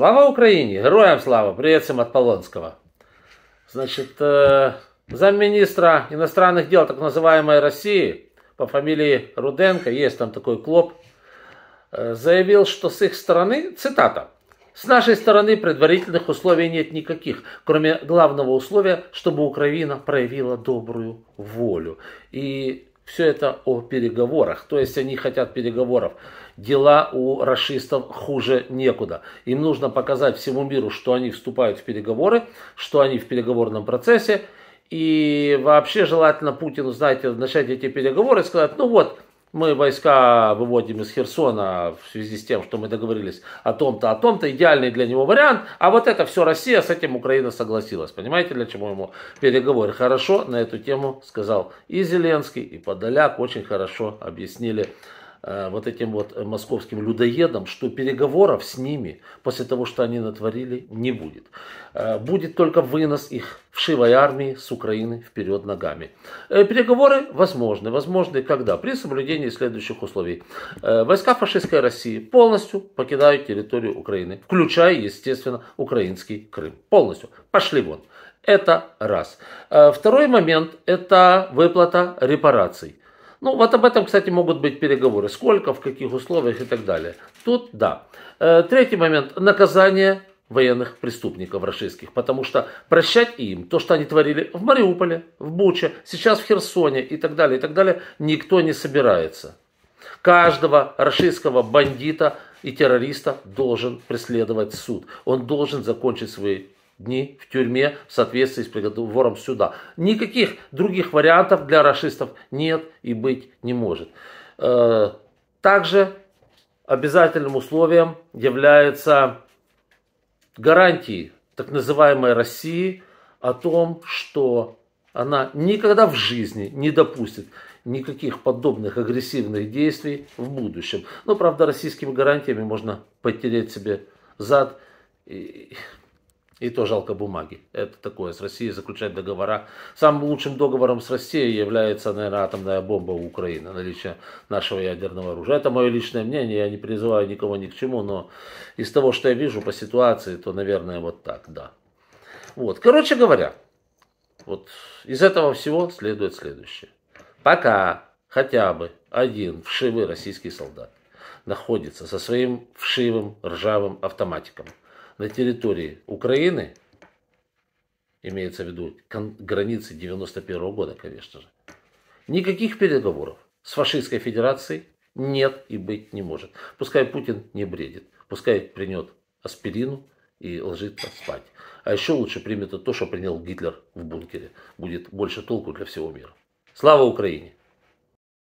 Слава Украине! Героям слава! Привет всем от Полонского. Значит, э, замминистра иностранных дел так называемой России по фамилии Руденко, есть там такой клоп, э, заявил, что с их стороны, цитата, с нашей стороны предварительных условий нет никаких, кроме главного условия, чтобы Украина проявила добрую волю. И все это о переговорах. То есть они хотят переговоров. Дела у расистов хуже некуда. Им нужно показать всему миру, что они вступают в переговоры, что они в переговорном процессе. И вообще желательно Путину, знаете, начать эти переговоры и сказать, ну вот, мы войска выводим из Херсона в связи с тем, что мы договорились о том-то, о том-то, идеальный для него вариант, а вот это все Россия, с этим Украина согласилась. Понимаете, для чего ему переговоры? Хорошо на эту тему сказал и Зеленский, и Подоляк, очень хорошо объяснили Э, вот этим вот московским людоедам, что переговоров с ними после того, что они натворили, не будет. Э, будет только вынос их в вшивой армии с Украины вперед ногами. Э, переговоры возможны. Возможны когда? При соблюдении следующих условий. Войска фашистской России полностью покидают территорию Украины, включая, естественно, украинский Крым. Полностью. Пошли вон. Это раз. Второй момент – это выплата репараций. Ну, вот об этом, кстати, могут быть переговоры. Сколько, в каких условиях и так далее. Тут, да. Э, третий момент. Наказание военных преступников российских, потому что прощать им то, что они творили в Мариуполе, в Буче, сейчас в Херсоне и так далее, и так далее, никто не собирается. Каждого российского бандита и террориста должен преследовать суд. Он должен закончить свои дней в тюрьме в соответствии с приговором суда. Никаких других вариантов для расистов нет и быть не может. Э, также обязательным условием является гарантии так называемой России о том, что она никогда в жизни не допустит никаких подобных агрессивных действий в будущем. Но, правда, российскими гарантиями можно потереть себе зад. И и то жалко бумаги. Это такое. С Россией заключать договора. Самым лучшим договором с Россией является, наверное, атомная бомба у Украины. Наличие нашего ядерного оружия. Это мое личное мнение. Я не призываю никого ни к чему. Но из того, что я вижу по ситуации, то, наверное, вот так, да. Вот. Короче говоря, вот из этого всего следует следующее. Пока хотя бы один вшивый российский солдат находится со своим вшивым ржавым автоматиком – на территории Украины, имеется в виду границы 91 -го года, конечно же, никаких переговоров с фашистской федерацией нет и быть не может. Пускай Путин не бредит, пускай принет аспирину и ложится спать. А еще лучше примет то, что принял Гитлер в бункере. Будет больше толку для всего мира. Слава Украине!